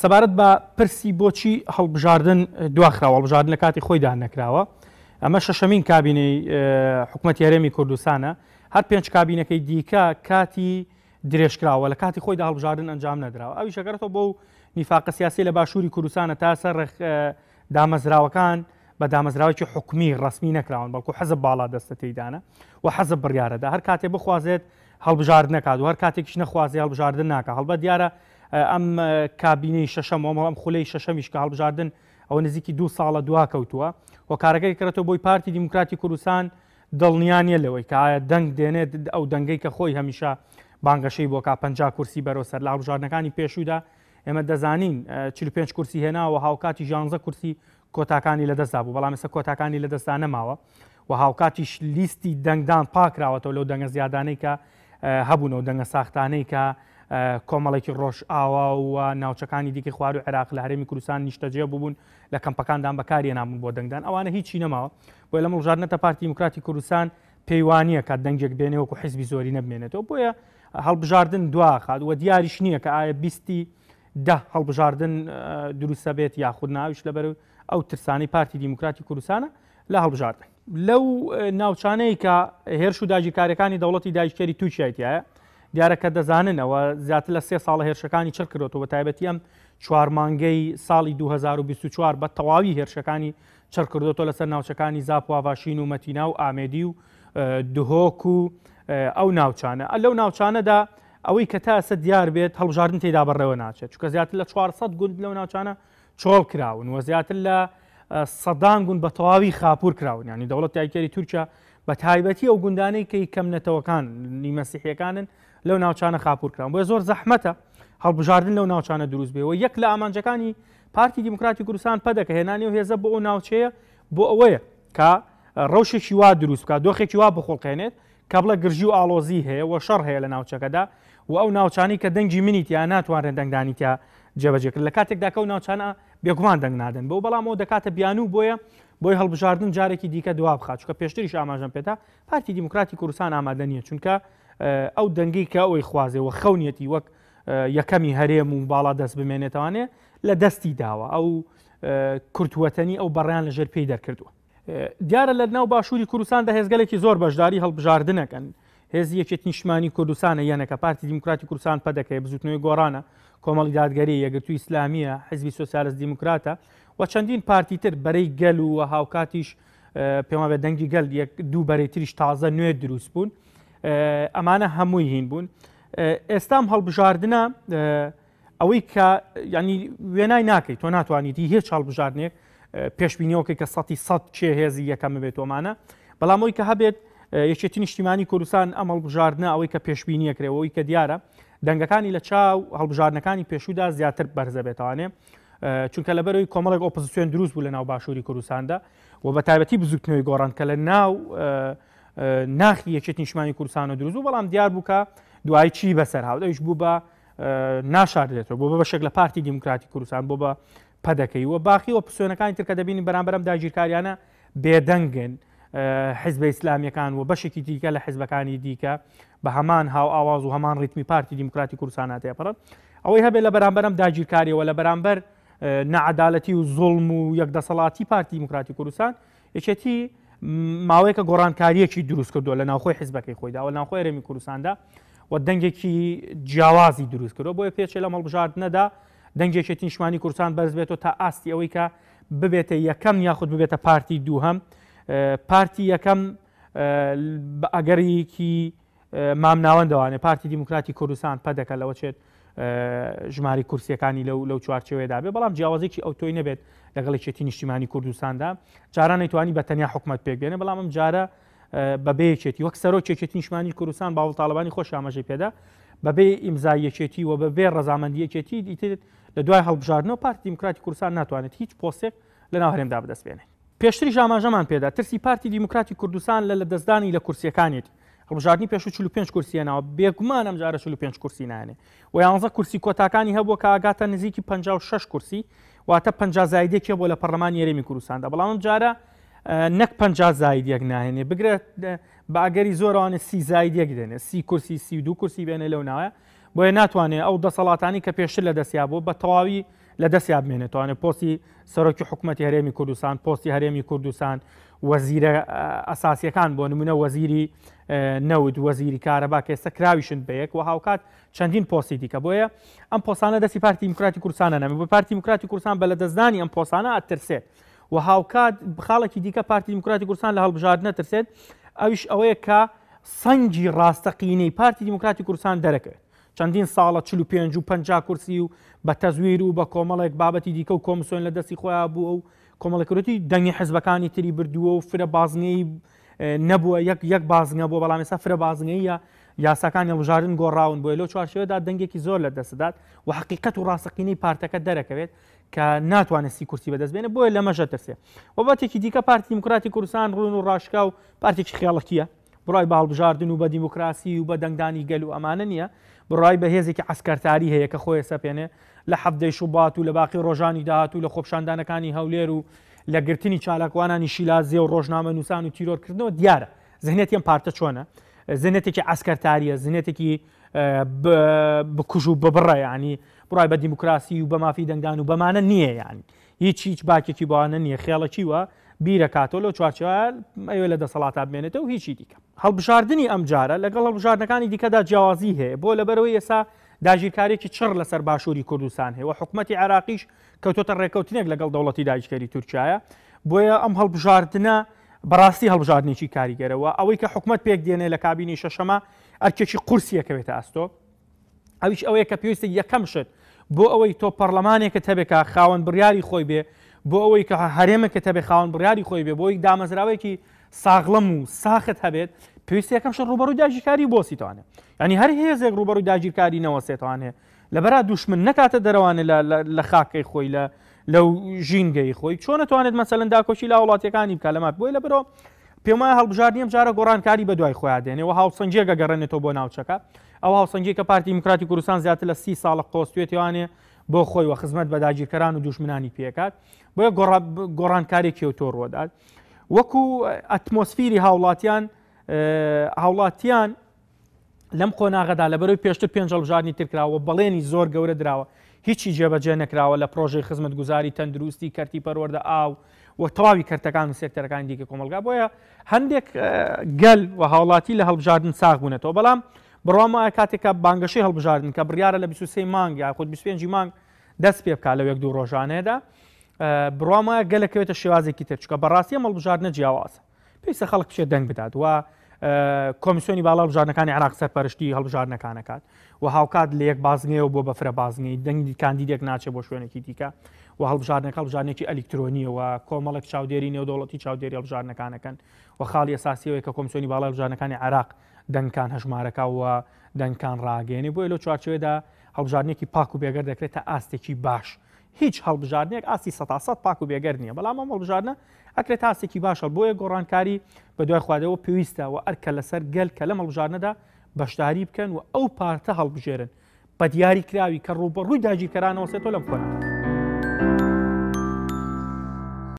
سەبارەت بە پرسی بۆچی هەڵبژاردن دواخراوە بژاردن لە کاتی خۆیدان نەکراوە ئەمە شەشەمین کابینەی حکوومەت یارێمی کوردستانە هەر پێنج کابینەکەی دیکە کاتی درێژکراوە لە کاتی خۆی داڵبژاردن ئەنجام نەدراوە ئەوی شەکەێتەوە بۆ نیفاقە سیاسی لە باشووری کوردستانە تا سەر دامەزراوەکان بە دامەزراوەکی حکومی ڕسمی نەکراون بەڵکو حەزب باڵا دەستە تێدانە و حەزب بڕیارەدا هەر کاتێ بخوازێت هەڵبژارد نکات و هەر کاتێکیش نەخوازی هەڵبژاردن ناکە هەڵبە دیارە ئەم کابینەی شەشەمەوە ئەم خولەی شەشەمیش کە هەڵبژاردن ئەوە نزیکی دو ساڵە دواکەوتووە و کارەکەی کرێتەوە بۆی پارتی دیموکراتی کوردستان دڵنیانە لەوەی کە دەنگ دێنێت ئەو دەنگەی کە خۆی هەمیشە بانگەشەی بۆ کا پ کورسی بەرەوە سەر لە هەڵبژاردنەکانی پێشودا ئێمە دەزانین 45 کورسی هێناوە هاوکاتی ژانزە کورسی کۆتاکانی لەدەستا بوو بەڵام ێستا کۆتاکانی لەدەستا نەماوە و هاوکاتیش لیستی دەنگدان پاکراوەتەوە لەو دەنگە زیادانەی کە هەبوونەوە دەنگە ساختانەی کە کۆمەڵێکی ڕۆژ ئاوا و ناوچەکانی دیکە خوار و عێراق لە هەرێمی کوردستان نیشتەجێ ببوون لە کەمپەکاندان بەکارە نامون بۆ دەنگدان ئەوانە هیچی نەماوە بۆ لە مژارنەتە پارتی دموکراتی کوردستان پەیوانیە کە دەنگێک بێنەوەکو حیزبی زۆری نەبمێنێتەوە بۆیە هەڵبژاردن دواخات وە دیاریش نییە کە ئایا بیستی ده هەڵبژاردن دروستە بێت یاخود ناویش لەبەر ئەو ترسانی پارتی دیموکراتی کوردستانە لە هەڵبژاردن لەو ناوچانەی کە هێرش و داژیکارەکانی دەوڵەتی دایشکێری تووشایتیە دیارەکە دەزانن ئەوە زیاتر لە سێ ساڵە هێرشەکانی چر کرێتەوە بە تایبەتی ئەم چوارمانگەی ساڵی 2024 بە تەواوی هێرشەکانی چڕکردوەوە لەسەر ناوچەکانی زاپوواباشین و مەتینا و ئامێدی و دهۆک و ئەو ناوچانە ئەلەو ناوچانەدا ئەوەی کە تاسە دیار بێت هەڵژارن تێدا بڕێوە ناچێت چکە زیاتر لە 400 گوند لەو ناوچانە چۆڵ کراون وە زیاتر لە سەدان گوون بە تەواوی خاپور کراون ینی دەوڵەت یاکێری تورکیا بە تایبەتی ئەو گوندانەی کەی کەم نەتەوەکان نیمەسیحیەکانن لەو ناوچانە خاپورکران بۆ زۆر زەحمەتە هەڵبژاردن لەو ناوچانە دروست بێەوە یەک لە ئامانجەکانی پارتی دیموکراتی کوردستان پەدەکە هێنانی و هێزە بۆ ئەو ناوچەیە بو ئەوەیە کە ڕەوشێکی وا دروست بکە دۆخێکی وا بخۆڵقێنێت کە بڵە گرژی و ئالۆزی هەیە و شەڕ هەیە لە ناوچەکەدا و ئەو ناوچانی کە دەنگی منیت یا ناتوانن دەنگدانیتیا جێبەجێکرد لە کاتێکدا کە و ناوچانە بێگومان دەنگ نادەن بۆ بەڵام ئەو دەکاتە بیان و بۆیە بۆی هەڵبژاردن جارێکی دیکە دوا بخات چکە پێشتریش ئاماژەم پێتا پارتی دیموکراتی کوردستان ئامادە نیە چونکە ئەو دەنگی کە ئەوی خوازێەوە خەونیەتی وەک یەکەمی هەرێم و باڵا دەست بمێنێتوانێ لە دەستی داوە ئەو کورتوەتەنی ئەو بەڕیان لەژێر پێی دەرکردووە دیارە لە ناو باشووری کوردستان دە هێزگەلێکی زۆر بەشداری هەڵبژاردنەکەن هێز یەکێت نیشمانی کوردستانە یەنەکە پارتی دیموکراتی کوردستان پەدەکەی بزوتنەوەی گۆرانە کۆمەڵی دادگەری یەگرتو ئیسلامیە حزبی سوسیالست دیموکراتە و چەندین پارتی تر بەرەی گەل و هاوکاتیش پێما بە دەنگی گەل دوو بەرەی تریش تازە نوێ دروست بوون ئەمانە هەمووی هین بوون ئێستام هەڵبژاردنە ئەوەی کە ینی وێنای ناکەیت تۆ ناتوانیتی هیچ هەڵبژاردنێک پێشبینیەوەکەی کە سەی سە چێ هێزی یەکەمە بێتۆمانە بەڵام ئەوی کە هەبێت یەکێتی نیشتیمانی کوردستان ئەم هەڵبژاردنە ئەوەی کە پێشبینیەکرێەوەی کە دیارە دەنگەکانی لە چاو هەڵبژاردنەکانی پێشودا زیاتر بەرزە بێتوانێ چونکە لەبەرەوەی کۆمەڵێک ئۆپزیسیۆن دروست بوو لە ناو باشووری کوردستاندا و بە تایبەتی بزوتنەوەی گۆڕان کە لە ناو ناخی یەکێت نیشمانی کوردستان و دروست و بەڵام دیار بووکە دوای چی بەسەر هاودەیش بوو بە ناشاردێتەوە بۆ بەشێک لە پارتی دیموکراتی کوردستان بۆ بە پەدەکەی و باقی و پسۆنەکانی ترکە دەبینی بەرامبەرم داگیرکاریانە بێدەنگن حزب ئیسلامیەکان و بەشێکی دیکە لە حزبەکانی دیکە بە هەمان هاو ئاواز و هەمان ڕیتمی پارتی دیموکراتی کوردستانات تێپڕن ئەوەی هەبێت لە بەرامبەرم داگیرکاریەوە لە بەرامبەر نەعادالەتی و زۆڵم و یەکدەسەڵاتی پارتی دموکراتی کوردستان یەکێتی ماوەیەکە گۆڕانکاریەکی دروست کردو لە ناوخۆی حزبەکەی خۆیدا و ناوخۆی ئەرێمی کوردستاندا و دەنگێکی جیاوازی دروست کردو بۆیە پێچێ لە مەڵبژاردنەدا دەنگێکی نیشمانی کوردستان بەرز بێتەوە تا ئاستی ئەوەی کە ببێتە یەکەم یاخود ببێتە پارتی دووهم پارتی یەکەم بە ئەگەریکی مامناوەندەوانێ پارتی دیموکراتی کوردستان پەدەکە لەوە چێت ژماری کورسیەکانی لەو لەو چوارچەوەیدا بێ بەڵام جیاوازێکی ئەو تۆی نەبێت لەگەڵێکێتی نیشتیمانی کوردستاندا جاران نتوانی بە تەنیا حکومت پێک بێنە بەڵام ئەم جارە بەبەیەکێتی وەک سەرۆ چێکێت نیشمانی کوردستان باوڵ تاالبانی خۆش ئاماژەی پێدا بەبێ ئیمزایەکێتی و بەبێ ڕزامەندیەکێتی دیترێت لە دوای هەڵبژاردنەوە پارتی دیموکراتی کوردستان ناتوانێت هیچ پۆسێک لە ناو هەرێمدا بدەستێنێت پێشتری ژاماژەمان پێدا ترسی پارتی دیموکراتی کوردستان لە لە دەستدانی لە کورسیەکانێتی هەڵبژاردننی پێش 45 کورسیەنەوە بێگومان ئەم جارە 45 کورسی نانێ و یانزە کورسی کۆتاکانی هەبوو کاگاتە نزیکی 56 کورسی واتە پ زایدێکێ بۆ لە پەرلەمان یێرەمی کوردستاندا بەڵام جارە نەک پ زایدێک ناهێنێ بگرێت باگەری زۆرانە سی زایدێک دێنێ سی کورسی سی دو کورسی بێنێ لەو ناوە بۆیە ناتوانێت ئەو دەسەڵاتانی کە پێشتر لە دەستیا بۆ بە تەواوی لە دەستیاب مێنێتوانێت پۆستی سەرۆکی حکوومەتتی هەرێمی کوردستان پۆستی هەرێمی کوردستان وەزیرە ئەساسیەکان بۆ نمونە وەزیری نەود وەزیری کارەبا کێستا کراویشن بەیەک و هاوکات چەندین پۆسی دیکە بۆیە ئەم پۆسانە دەستی پارتی میکراتی کورسانە نەمە بە پارتی میکراتی کورسان بە لە دەستدانی ئەم پۆسانە ئەترسێت و هاوکات بخاڵێکی دیکە پارتی میکراتی کورسان لە هەڵبژاردنە ترسێت ئەویش ئەوەیە کە سەنجی ڕاستەقینەی پارتی دیموکراتی کورسان دەرەکەوێت چەندین ساڵە چ پێ و پ کورسی و بە تەزویر و بە کۆمەڵێک بابەتی دیکە و کۆمسۆن لە دەستی خۆیان بوو ئەو کۆمەڵەکەوەتی دەنگی حزبەکانی تری بردووە و فرە بازنەی نەبووە یەک بازنە بۆ بەڵام ێستا فرە بازنەیە یاساکانی هەڵژارن گۆڕاون بۆی لەو چوارشەوەدا دەنگێکی زۆر لە دەسەدات و حقیقت و ڕاستەقینەی پارتەکە دەرەکەوێت کە ناتوانستی کورسی بەدەستبێنە بۆیە لەمەژە ترسێ وباتێکی دیکە پارتی دموکراتی کوردستان ڕون و ڕاشکا و پارتێکی خیاڵکیە بڕای باڵبژاردن و بە دیموکراسی و بە دەنگدانی گەل و ئەمانە نیە بڕای بەهێزێکی ئەسکەرتاری هەیە کە خۆی سەپێنێ لە حەفتەی شوبات و لە باقی ڕۆژانی داهات و لە خۆپشاندانەکانی هەولێر و لە گرتنی چالاکوانانی شیلازێ و ڕۆژنامە نووسان و تیرۆرکردنەوە دیارە زهنێتیم پارتە چۆنە زنێتێکی ئەسکەرتاریە زنێتێکی بکوژ و ببڕە ینی بڕای بە دیموکراسی و بە مافی دەنگان و بەمانە نییە یانی هیچ هیچ باکێکی بوانە نییە خێڵە چیوە بیرەکاتۆ لە چوارچوار ئەوێ لە دەسەڵات بمێنێتە و هیچی دیکە هەڵبژاردننی ئەم جارە لەگەڵ هەڵبژاردنەکانی دیکەدا جیاوازی هەیە بۆ لەبەرەوەی ئێسا داژیرکارێکی چڕ لەسەر باشووری کوردستان هەیە و حکوومەتتی عراقیش کەوتۆتە ڕێکەوتنێک لەگەڵ دەوڵەتی داجکەری تورکایە بۆیە ئەم هەڵبژاردنە بەڕاستی هەڵبژاردنێکی کاریگەرەوە ئەوەی کە حکوومەت پێک دێنێ لە کابینی شەشەمە ئەرکێکی قورسیەکەوێتە ئەستۆ ئەویش ئەوەیە کە پێویستی یەکەم شت بۆ ئەوەی تۆ پەرلەمانێکە تەبێکە خاوەن بڕیاری خۆی بێ بۆ ئەوەی کە هەرێمەکە تەبێ خاون بڕیاری خۆی بێ بۆی دامەزراوێکی ساغڵم و ساخت هەبێت پێویست یەکەمش ڕوبەر و داژیرکاری بۆ سیتوانێ ینی هەر هێزێک ڕوبەر و داگیرکاری نەوەسێتوانێ لەبرا دوشمن نکاتە دەروانێ لە خاکەی خۆی لە لەو ژینگەی خۆی چۆن نتوانێت مەسەلەن داکۆشی لا وڵاتەکانی بکەلەمات بۆی لە برۆ پێمای هەڵبژار نیم جارە گۆڕانکاری بە دوای خۆیان دێنێەوە هاوسنجێکە گەڕێنێتەوە بۆ ناوچەکە ئەو هاوسنجێککە پارتی دموکراتی کوردستان زیاتر لە سی ساڵە قۆستێتیوانێ بۆ خۆی وە خزمەت بە داگیرکەران و دوشمنانی پێکات بۆیە گۆڕانکارێکی تۆ ڕۆداد وەکو ئەتمۆسفیری هاوڵاتیان هاوڵاتیان لەم خۆناغدا لە بەرەوەی پێشتر پێنج ژارنی ترکراوە بەڵێنی زۆر گەورە دراوە هیچی جێبەجێ نەکراوە لە پرۆژەی خزمەت گوزاری تەندروستی کەرتی پەروەەردە ئاو وە تەواوی کەرتەکان و سێکتەرەکان دیکە کۆمەلگا بۆیە هەندێک گەل و هاوڵاتی لە هەڵبژاردن ساغ بوونێتەوە بەڵام بڕۆمە کاتێکە بانگەشی هەڵبژاردن کە بڕیاە لە 23 مانگ یا خودود 25 مانگ دەست پێ بکە لە یەک دوو ڕۆژانەیەدا بڕۆمە گەلەکەوێتە شێوازێکی ترچکە بەڕاستی هەڵبژاردنە جیاوازە پێویستە خەڵک پیشێ دەنگ بدات و کۆمیسیۆنی باڵا هەڵبژارنەکانی عراق سەرپەرشتی هەڵبژارنەکانەکات و هاوکات لە یەک بازنەوە بۆ بەفرە بازنەی دەنگی کاندیدێک ناچێت بۆ شوێنێکی دیکە و هەڵبژارنەکە هەڵبژارنێکی ئەلکترۆنیەوە کۆمەڵک چاودێری نێودوڵەتی چاودێری هەڵبژارنەکانەکەن و خاڵی ئەساسیەوەی کە کۆمیسیۆنی باڵا هەڵبژارنەکانی عراق دەنگکان هەژمارەکەوە دەنگکان ڕاگەێنی بۆی لە چوارچێدا هەڵبژارنێکی پاک و بێگەر دەکرێت تا ئاستێکی باش. هیچ هەڵبژارنێک ئاستی سەتاسەد پاک و بێگەر نییە بەڵام ئەم هەڵبژارنە ئەکرێت تاسێکی باشە بۆیە گۆڕانکاری بە دوای خوادەوە پێویستە و ئەرکە لەسەر گەل کە لەم هەڵبژارنەدا بەشداری بکەن و ئەو پارتە هەڵبژێرن بە دیاری کراوی کە ڕوبە ڕووی داگیرکەرانەوە سێتۆ لەم خۆنەوە.